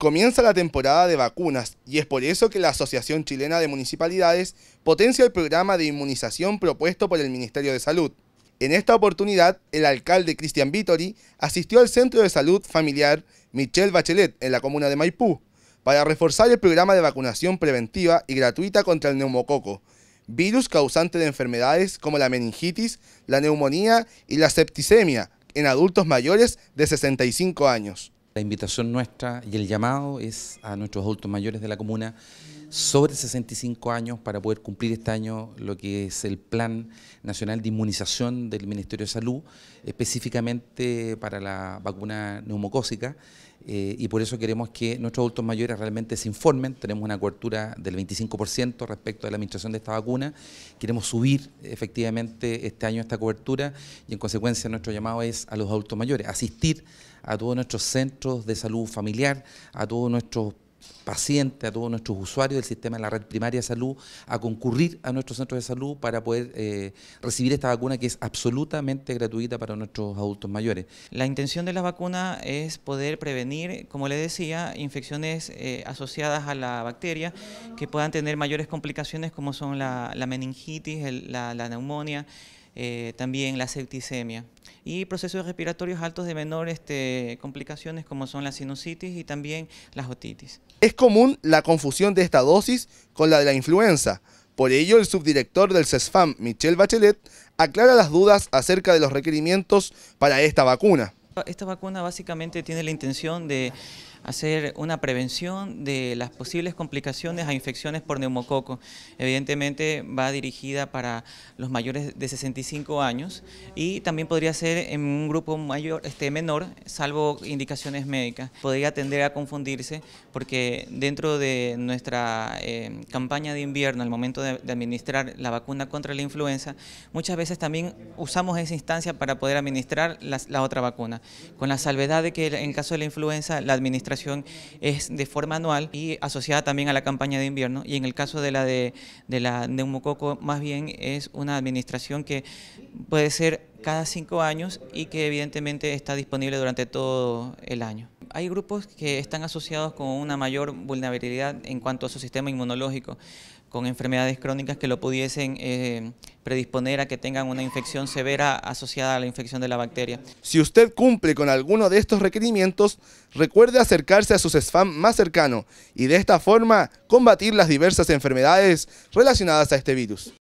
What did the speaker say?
Comienza la temporada de vacunas y es por eso que la Asociación Chilena de Municipalidades potencia el programa de inmunización propuesto por el Ministerio de Salud. En esta oportunidad, el alcalde Cristian Vitori asistió al Centro de Salud Familiar Michel Bachelet en la comuna de Maipú para reforzar el programa de vacunación preventiva y gratuita contra el neumococo, virus causante de enfermedades como la meningitis, la neumonía y la septicemia en adultos mayores de 65 años la invitación nuestra y el llamado es a nuestros adultos mayores de la comuna sobre 65 años para poder cumplir este año lo que es el Plan Nacional de Inmunización del Ministerio de Salud, específicamente para la vacuna neumocócica, eh, y por eso queremos que nuestros adultos mayores realmente se informen. Tenemos una cobertura del 25% respecto a la administración de esta vacuna. Queremos subir efectivamente este año esta cobertura y en consecuencia nuestro llamado es a los adultos mayores asistir a todos nuestros centros de salud familiar, a todos nuestros paciente a todos nuestros usuarios del sistema de la red primaria de salud, a concurrir a nuestros centros de salud para poder eh, recibir esta vacuna que es absolutamente gratuita para nuestros adultos mayores. La intención de la vacuna es poder prevenir, como le decía, infecciones eh, asociadas a la bacteria que puedan tener mayores complicaciones como son la, meningitis, la, la neumonía, eh, también la septicemia y procesos respiratorios altos de menores este, complicaciones como son la sinusitis y también las otitis. Es común la confusión de esta dosis con la de la influenza. Por ello, el subdirector del CESFAM, Michel Bachelet, aclara las dudas acerca de los requerimientos para esta vacuna. Esta vacuna básicamente tiene la intención de hacer una prevención de las posibles complicaciones a infecciones por neumococo. Evidentemente va dirigida para los mayores de 65 años y también podría ser en un grupo mayor, este, menor, salvo indicaciones médicas. Podría tender a confundirse porque dentro de nuestra eh, campaña de invierno, al momento de, administrar la vacuna contra la influenza, muchas veces también usamos esa instancia para poder administrar la otra vacuna con la salvedad de que en el caso de la influenza la administración es de forma anual y asociada también a la campaña de invierno y en el caso de la de, la neumococo más bien es una administración que puede ser cada cinco años y que evidentemente está disponible durante todo el año hay grupos que están asociados con una mayor vulnerabilidad en cuanto a su sistema inmunológico, con enfermedades crónicas que lo pudiesen eh, predisponer a que tengan una infección severa asociada a la infección de la bacteria. Si usted cumple con alguno de estos requerimientos, recuerde acercarse a su spam más cercano y de esta forma combatir las diversas enfermedades relacionadas a este virus.